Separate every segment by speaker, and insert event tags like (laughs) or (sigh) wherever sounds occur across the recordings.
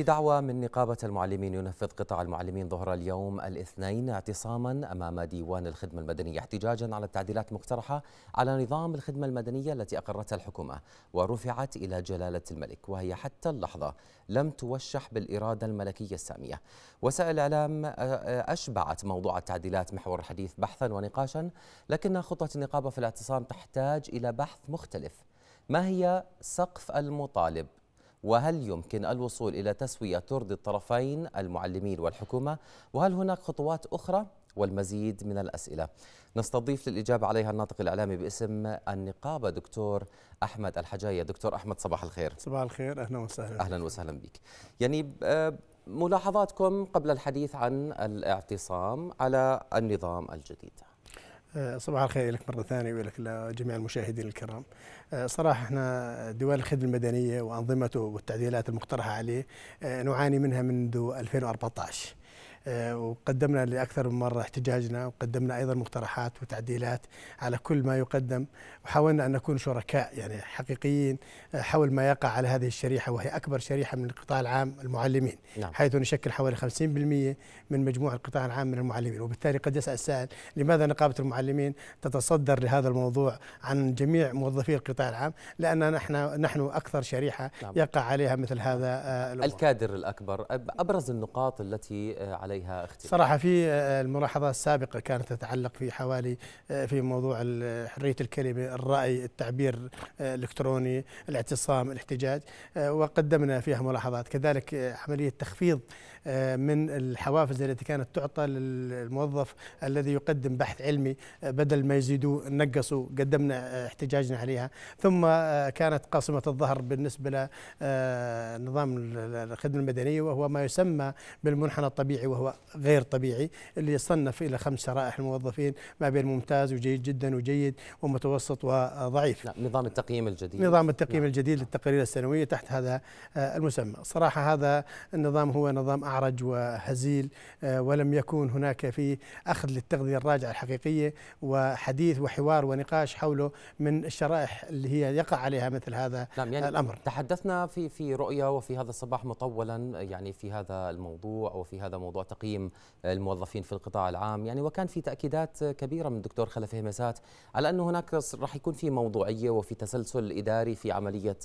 Speaker 1: بدعوى من نقابة المعلمين ينفذ قطاع المعلمين ظهر اليوم الاثنين اعتصاما أمام ديوان الخدمة المدنية احتجاجا على التعديلات المقترحة على نظام الخدمة المدنية التي أقرتها الحكومة ورفعت إلى جلالة الملك وهي حتى اللحظة لم توشح بالإرادة الملكية السامية وسائل الإعلام آه، آه، أشبعت موضوع التعديلات محور الحديث بحثا ونقاشا لكن خطة النقابة في الاعتصام تحتاج إلى بحث مختلف ما هي سقف المطالب وهل يمكن الوصول إلى تسوية ترضي الطرفين المعلمين والحكومة وهل هناك خطوات أخرى والمزيد من الأسئلة نستضيف للإجابة عليها الناطق الإعلامي باسم النقابة دكتور أحمد الحجاية دكتور أحمد صباح الخير صباح الخير أهلا وسهلا أهلا وسهلا بك يعني آه، ملاحظاتكم قبل الحديث عن الاعتصام على النظام الجديد
Speaker 2: آه، صباح الخير لك مرة ثانية ولك لجميع المشاهدين الكرام آه، صراحة احنا دول الخدمة المدنية وأنظمته والتعديلات المقترحة عليه آه، نعاني منها منذ 2014 آه، وقدمنا لاكثر من مره احتجاجنا وقدمنا ايضا مقترحات وتعديلات على كل ما يقدم وحاولنا ان نكون شركاء يعني حقيقيين آه، حول ما يقع على هذه الشريحه وهي اكبر شريحه من القطاع العام المعلمين نعم. حيث نشكل حوالي 50% من مجموع القطاع العام من المعلمين وبالتالي قد يسال السائل لماذا نقابه المعلمين تتصدر لهذا الموضوع عن جميع موظفي القطاع العام لاننا نحن نحن اكثر شريحه نعم. يقع عليها مثل هذا آه،
Speaker 1: الأمر. الكادر الاكبر ابرز النقاط التي على عليها اختي صراحه في
Speaker 2: آه، الملاحظه السابقه كانت تتعلق في حوالي آه، في موضوع آه، حريه الكلمه الراي التعبير الالكتروني الاعتصام الاحتجاج وقدمنا فيها ملاحظات كذلك عمليه تخفيض من الحوافز التي كانت تعطى للموظف الذي يقدم بحث علمي بدل ما يزيدوا نقصوا قدمنا احتجاجنا عليها ثم كانت قاصمة الظهر بالنسبة لنظام الخدمة المدنية وهو ما يسمى بالمنحنى الطبيعي وهو وهو غير طبيعي اللي يصنف الى خمس شرائح الموظفين ما بين ممتاز وجيد جدا وجيد ومتوسط وضعيف نعم
Speaker 1: نظام التقييم الجديد نظام التقييم
Speaker 2: نعم. الجديد للتقارير السنويه تحت هذا آه، المسمى صراحه هذا النظام هو نظام اعرج وهزيل آه، ولم يكون هناك فيه اخذ للتغذيه الراجعه الحقيقيه وحديث وحوار ونقاش حوله من الشرائح اللي هي يقع عليها مثل هذا نعم يعني الامر
Speaker 1: تحدثنا في في رؤيه وفي هذا الصباح مطولا يعني في هذا الموضوع وفي هذا موضوع تقييم الموظفين في القطاع العام يعني وكان في تاكيدات كبيره من الدكتور خلف همسات على انه هناك راح يكون في موضوعيه وفي تسلسل اداري في عمليه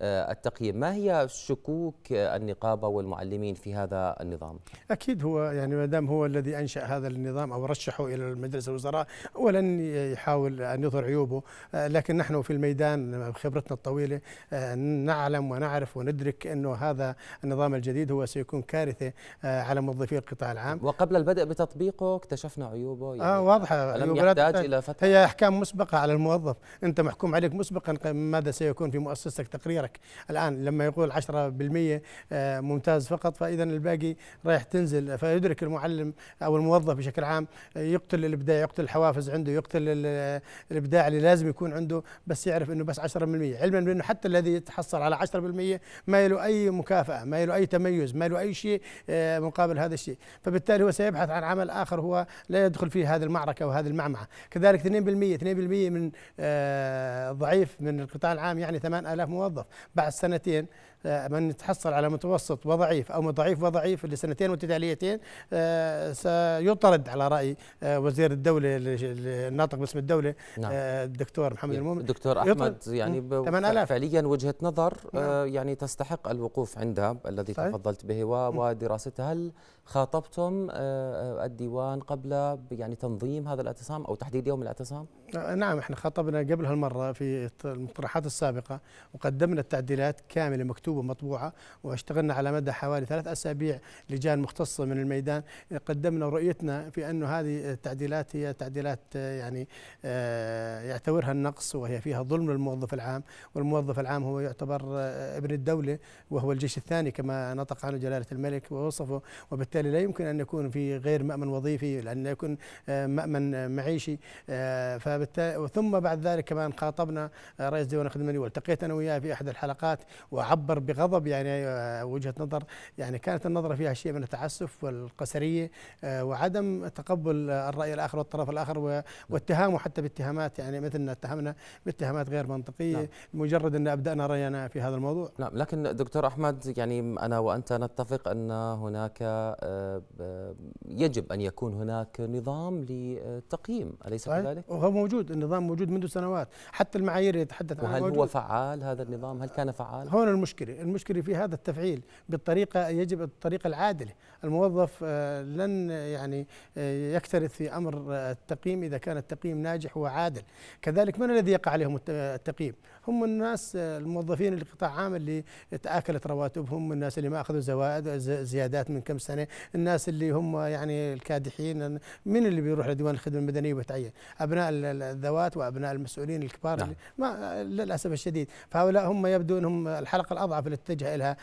Speaker 1: آه، التقييم ما هي شكوك النقابة والمعلمين في هذا النظام؟
Speaker 2: أكيد هو يعني ما دام هو الذي أنشأ هذا النظام أو رشحه إلى المجلس الوزراء ولن يحاول أن يظهر عيوبه آه، لكن نحن في الميدان بخبرتنا الطويلة آه، نعلم ونعرف وندرك أنه هذا النظام الجديد هو سيكون كارثة على موظفي القطاع العام وقبل البدء بتطبيقه اكتشفنا
Speaker 1: عيوبه يعني آه واضحة لم يحتاج إلى فترة هي
Speaker 2: أحكام مسبقة على الموظف أنت محكوم عليك مسبقا ماذا سيكون في مؤسستك تقرير غيرك الآن لما يقول 10% آه، ممتاز فقط فإذا الباقي رايح تنزل فيدرك المعلم أو الموظف بشكل عام آه، يقتل الإبداع يقتل الحوافز عنده يقتل الإبداع اللي لازم يكون عنده بس يعرف أنه بس 10% علما بأنه حتى الذي يتحصل على 10% ما له أي مكافأة ما له أي تميز ما له أي شيء آه، مقابل هذا الشيء فبالتالي هو سيبحث عن عمل آخر هو لا يدخل فيه هذه المعركة وهذه المعمعة كذلك 2% 2% من ضعيف من القطاع العام يعني 8000 موظف بعد سنتين آه، من تحصل على متوسط وضعيف أو ضعيف وضعيف لسنتين متتاليتين آه، سيطرد على رأي آه، وزير الدولة الناطق باسم الدولة نعم. الدكتور محمد المؤمن الدكتور أحمد يعني
Speaker 1: فعليا وجهة نظر نعم. يعني تستحق الوقوف عندها الذي صحيح. تفضلت به ودراستها هل خاطبتم الديوان قبل يعني تنظيم هذا الاعتصام أو تحديد يوم الاعتصام؟ نعم احنا خاطبنا قبل هالمرة في
Speaker 2: المقترحات السابقة وقدمنا التعديلات كاملة مكتوبة مكتوبه مطبوعه واشتغلنا على مدى حوالي ثلاث اسابيع لجان مختصه من الميدان قدمنا رؤيتنا في انه هذه التعديلات هي تعديلات يعني آه، يعتبرها النقص وهي فيها ظلم للموظف العام والموظف العام هو يعتبر آه، ابن الدوله وهو الجيش الثاني كما نطق عنه جلاله الملك ووصفه وبالتالي لا يمكن ان يكون في غير مامن وظيفي لان يكون آه، مامن معيشي فبالتالي ثم بعد ذلك كمان خاطبنا رئيس ديوان الخدمه والتقيت انا وياه في احد الحلقات وعبر بغضب يعني آه، وجهه نظر يعني كانت النظره فيها شيء من التعسف والقسريه آه، وعدم تقبل الراي الاخر والطرف الاخر نعم. واتهامه حتى باتهامات يعني مثلنا اتهمنا باتهامات غير
Speaker 1: منطقيه نعم. مجرد ان ابدانا راينا في هذا الموضوع نعم لكن دكتور احمد يعني انا وانت نتفق ان هناك آه، يجب ان يكون هناك نظام للتقييم اليس كذلك؟
Speaker 2: هو موجود النظام موجود منذ سنوات حتى المعايير يتحدث عنها وهل هو فعال هذا النظام؟ هل كان فعال؟ هون المشكله المشكلة المشكلة في هذا التفعيل بالطريقة يجب الطريقة العادلة الموظف آه، لن يعني آه، يكترث في أمر آه، التقييم إذا كان التقييم ناجح وعادل كذلك من الذي يقع عليهم التقييم هم الناس الموظفين اللي قطاع عام اللي تاكلت رواتبهم الناس اللي ما اخذوا زوائد زيادات من كم سنه الناس اللي هم يعني الكادحين من اللي بيروح لديوان الخدمه المدنيه ويتعين ابناء الذوات وابناء المسؤولين الكبار نعم. اللي ما للاسف الشديد فهؤلاء هم يبدو انهم الحلقه الاضعف اللي اتجه الها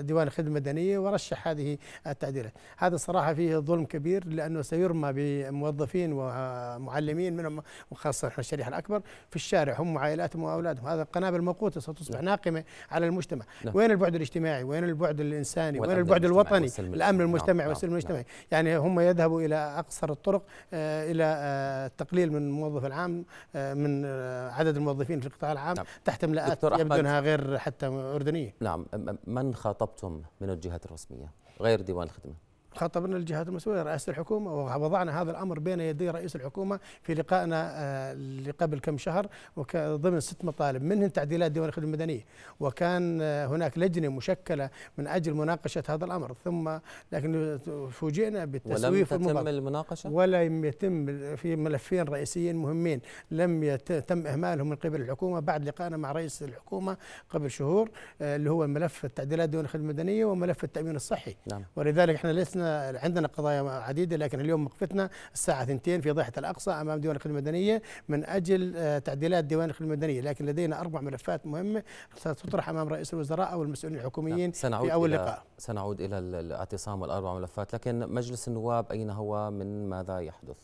Speaker 2: ديوان الخدمه المدنيه ورشح هذه التعديلات هذا الصراحه فيه ظلم كبير لانه سيرمى بموظفين ومعلمين منهم وخاصه الشريحه الاكبر في الشارع هم وعائلاتهم أولادهم هذا القنابل الموقوتة ستصبح نعم. ناقمة على المجتمع نعم. وين البعد الاجتماعي وين البعد الإنساني وين البعد الوطني الأمن المجتمعي نعم. والسلم المجتمعي نعم. يعني هم يذهبوا إلى أقصر الطرق آه، إلى آه، التقليل من الموظف العام آه، من عدد الموظفين في القطاع العام نعم. تحت ملاءات يبدو أنها
Speaker 1: غير حتى أردنية نعم من خاطبتم من الجهات الرسمية غير ديوان الخدمة
Speaker 2: خاطبنا الجهات المسؤوله رئاسه الحكومه ووضعنا هذا الامر بين يدي رئيس الحكومه في لقائنا اللي آه، قبل كم شهر ضمن ست مطالب منهم تعديلات ديوان الخدمه المدنيه وكان آه، هناك لجنه مشكله من اجل مناقشه هذا الامر ثم لكن فوجئنا بالتسويف ولم تتم
Speaker 1: المناقشه
Speaker 2: ولم يتم في ملفين رئيسيين مهمين لم يتم اهمالهم من قبل الحكومه بعد لقائنا مع رئيس الحكومه قبل شهور آه، اللي هو ملف التعديلات ديوان الخدمه المدنيه وملف التامين الصحي نعم. ولذلك احنا لسنا عندنا قضايا عديده لكن اليوم وقفتنا الساعه 2 في ضيحه الاقصى امام ديوان الخدمه المدنيه من اجل آه، تعديلات ديوان الخدمه المدنيه لكن لدينا اربع ملفات مهمه ستطرح امام رئيس الوزراء او المسؤولين الحكوميين نعم، سنعود في اول لقاء
Speaker 1: سنعود الى الاعتصام والاربع ملفات لكن مجلس النواب اين هو من ماذا يحدث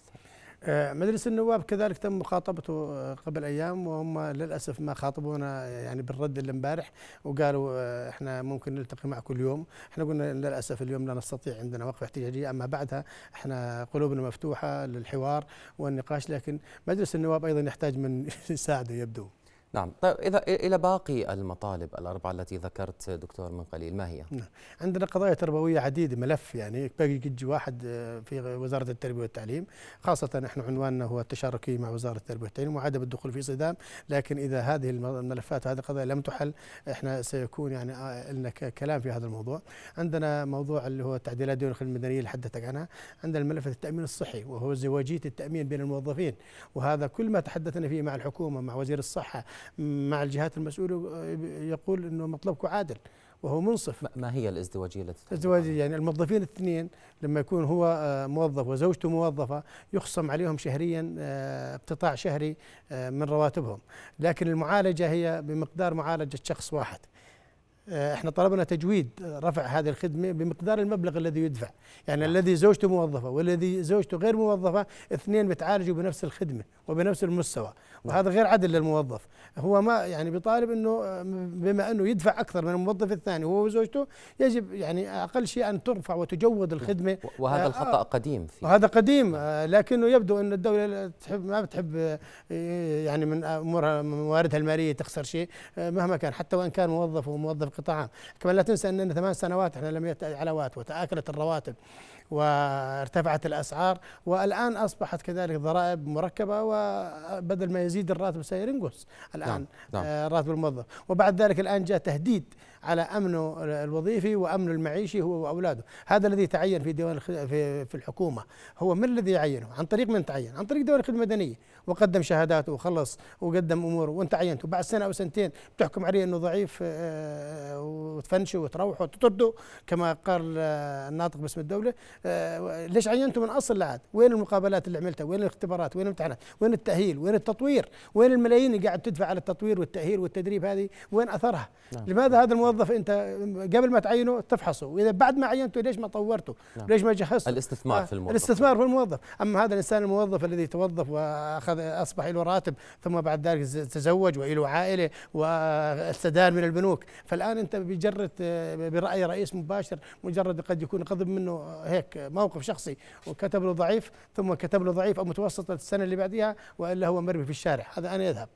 Speaker 2: آه، مجلس النواب كذلك تم مخاطبته آه، قبل ايام وهم للاسف ما خاطبونا آه، يعني بالرد اللي امبارح وقالوا احنا ممكن نلتقي معكم اليوم، احنا قلنا للاسف اليوم لا نستطيع عندنا وقفه احتجاجيه اما بعدها احنا قلوبنا مفتوحه للحوار والنقاش لكن مجلس النواب ايضا يحتاج من (laughs) يساعده يبدو.
Speaker 1: نعم طيب إذا إلى باقي المطالب الأربعة التي ذكرت دكتور من قليل ما هي؟ نعم.
Speaker 2: عندنا قضايا تربوية عديدة ملف يعني باقي يجي واحد آه، في وزارة التربية والتعليم خاصة نحن عنواننا هو التشاركي مع وزارة التربية والتعليم وعدم الدخول في صدام لكن إذا هذه الملفات وهذه القضايا لم تحل احنا سيكون يعني آه، لنا كلام في هذا الموضوع عندنا موضوع اللي هو تعديلات ديون الخدمة المدنية اللي حدثتك عنها عندنا الملف التأمين الصحي وهو زواجية التأمين بين الموظفين وهذا كل ما تحدثنا فيه مع الحكومة مع وزير الصحة مع الجهات المسؤوله آه، يقول انه مطلبكم عادل وهو منصف ما
Speaker 1: هي الازدواجيه التي
Speaker 2: الازدواجيه يعني الموظفين الاثنين لما يكون هو آه، موظف وزوجته موظفه يخصم عليهم شهريا اقتطاع آه، شهري من رواتبهم لكن المعالجه هي بمقدار معالجه شخص واحد آه، احنا طلبنا تجويد آه، رفع هذه الخدمه بمقدار المبلغ الذي يدفع يعني آه. الذي زوجته موظفه والذي زوجته غير موظفه اثنين بتعالجوا بنفس الخدمه وبنفس المستوى نعم. وهذا غير عدل للموظف هو ما يعني بيطالب انه آه، بما انه يدفع اكثر من الموظف الثاني هو وزوجته يجب يعني اقل شيء ان ترفع وتجود الخدمه وهذا الخطا
Speaker 1: قديم فيه
Speaker 2: وهذا قديم نعم. لكنه يبدو ان الدوله تحب ما بتحب يعني من امورها مواردها الماليه تخسر شيء مهما كان حتى وان كان موظف وموظف العام كمان لا تنسى أننا ثمان سنوات إحنا لم يأتي علاوات وتآكلت الرواتب وارتفعت الأسعار والآن أصبحت كذلك ضرائب مركبة وبدل ما يزيد الراتب سينقص الآن نعم. نعم. آه، راتب الموظف وبعد ذلك الآن جاء تهديد على أمنه الوظيفي وأمنه المعيشي هو وأولاده هذا الذي تعين في ديوان في, في الحكومة هو من الذي يعينه عن طريق من تعين عن طريق ديوان الخدمة المدنية وقدم شهاداته وخلص وقدم أموره وانت عينته بعد سنة أو سنتين بتحكم عليه أنه ضعيف آه، وتفنشوا وتروحوا وتطردوا كما قال آه، الناطق باسم الدوله آه، ليش عينتوا من اصل العاد؟ وين المقابلات اللي عملتها؟ وين الاختبارات؟ وين الامتحانات؟ وين التاهيل؟ وين التطوير؟ وين الملايين اللي قاعد تدفع على التطوير والتاهيل والتدريب هذه؟ وين اثرها؟ نعم. لماذا هذا الموظف انت قبل ما تعينه تفحصه؟ واذا بعد ما عينته ليش ما طورته؟ نعم. ليش ما جهزته؟
Speaker 1: الاستثمار في الموظف
Speaker 2: الاستثمار في الموظف، اما هذا الانسان الموظف الذي توظف واخذ اصبح له راتب ثم بعد ذلك تزوج وله عائله واستدان من البنوك فالان الان انت بجره آه، براي رئيس مباشر مجرد قد يكون غضب منه آه، هيك موقف شخصي وكتب له ضعيف ثم كتب له ضعيف او متوسط السنه اللي بعديها والا هو مرمي في الشارع هذا انا يذهب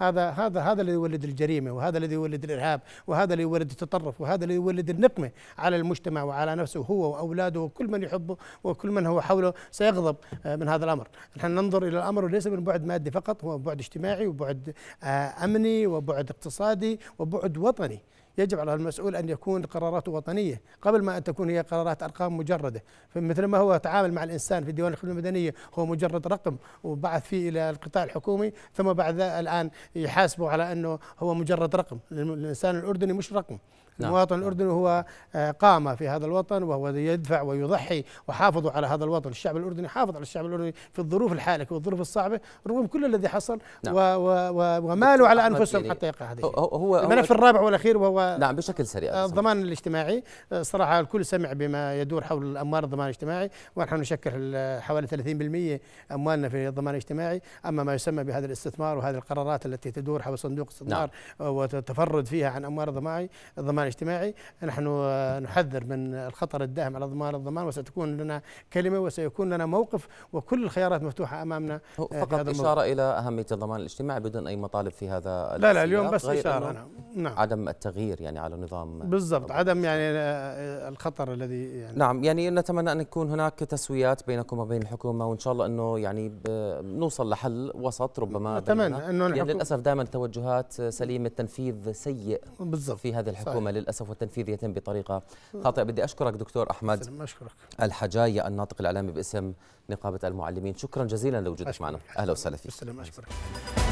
Speaker 2: هذا هذا هذا الذي يولد الجريمه وهذا الذي يولد الارهاب وهذا اللي يولد التطرف وهذا اللي يولد النقمه على المجتمع وعلى نفسه هو واولاده وكل من يحبه وكل من هو حوله سيغضب آه، من هذا الامر، نحن ننظر الى الامر ليس من بعد مادي فقط هو بعد اجتماعي وبعد امني وبعد اقتصادي وبعد وطني. يجب على المسؤول أن يكون قراراته وطنية قبل ما أن تكون هي قرارات أرقام مجردة فمثل ما هو تعامل مع الإنسان في ديوان الخدمة المدنية هو مجرد رقم وبعث فيه إلى القطاع الحكومي ثم بعد الآن يحاسبه على أنه هو مجرد رقم الإنسان الأردني مش رقم المواطن نعم. الأردني هو آه، قام في هذا الوطن وهو يدفع ويضحي وحافظ على هذا الوطن الشعب الأردني حافظ على الشعب الأردني في الظروف الحالكة والظروف الصعبة رغم كل الذي حصل نعم. و و ومالوا على أنفسهم يعني حتى يقع هذا هو, هو الملف الرابع والأخير وهو
Speaker 1: نعم بشكل سريع
Speaker 2: الضمان آه، الاجتماعي آه، صراحة الكل سمع بما يدور حول الأموال الضمان الاجتماعي ونحن نشكل حوالي 30% أموالنا في الضمان الاجتماعي أما ما يسمى بهذا الاستثمار وهذه القرارات التي تدور حول صندوق نعم. استثمار نعم. وتتفرد فيها عن أموال الضمان الاجتماعي نحن آه، نحذر من الخطر الدائم على ضمان الضمان وستكون لنا كلمة وسيكون لنا موقف وكل الخيارات مفتوحة أمامنا آه، فقط إشارة
Speaker 1: إلى أهمية الضمان الاجتماعي بدون أي مطالب في هذا لا لا اليوم بس إشارة نعم عدم التغيير يعني على نظام
Speaker 2: بالضبط عدم يعني آه، الخطر الذي يعني
Speaker 1: نعم يعني نتمنى أن يكون هناك تسويات بينكم وبين الحكومة وإن شاء الله أنه يعني نوصل لحل وسط ربما نتمنى أنه يعني للأسف دائما توجهات سليمة التنفيذ سيء بالضبط في هذه الحكومة صحيح. للاسف والتنفيذ يتم بطريقه خاطئه بدي اشكرك دكتور احمد اشكرك الحجايه الناطق الاعلامي باسم نقابه المعلمين شكرا جزيلا لوجودك معنا اهلا وسهلا
Speaker 2: فيك